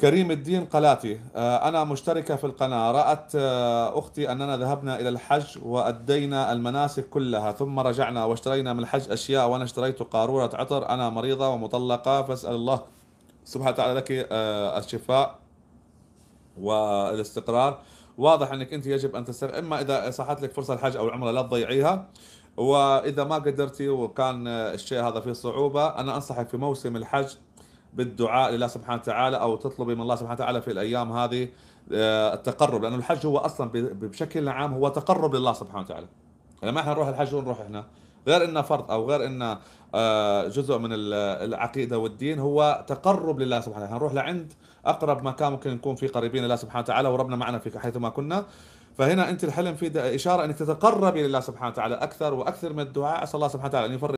كريم الدين قلاتي آه، أنا مشتركة في القناة رأت آه، أختي أننا ذهبنا إلى الحج وأدينا المناسك كلها ثم رجعنا واشترينا من الحج أشياء وأنا اشتريت قارورة عطر أنا مريضة ومطلقة فأسأل الله سبحانه وتعالى لك آه، الشفاء والاستقرار واضح أنك أنت يجب أن تستر إما إذا صحت لك فرصة الحج أو العمرة لا تضيعيها وإذا ما قدرتي وكان الشيء هذا فيه صعوبة أنا أنصحك في موسم الحج بالدعاء لله سبحانه وتعالى او تطلبي من الله سبحانه وتعالى في الايام هذه آه، التقرب لانه الحج هو اصلا بشكل عام هو تقرب لله سبحانه وتعالى لما يعني احنا نروح الحج ونروح احنا غير انه فرض او غير انه آه، جزء من العقيده والدين هو تقرب لله سبحانه وتعالى نروح لعند اقرب مكان ممكن نكون فيه قريبين لله سبحانه وتعالى وربنا معنا في حيث ما كنا فهنا انت الحلم في اشاره انك تتقربي لله سبحانه وتعالى اكثر واكثر من الدعاء اسال الله سبحانه وتعالى ان يفرج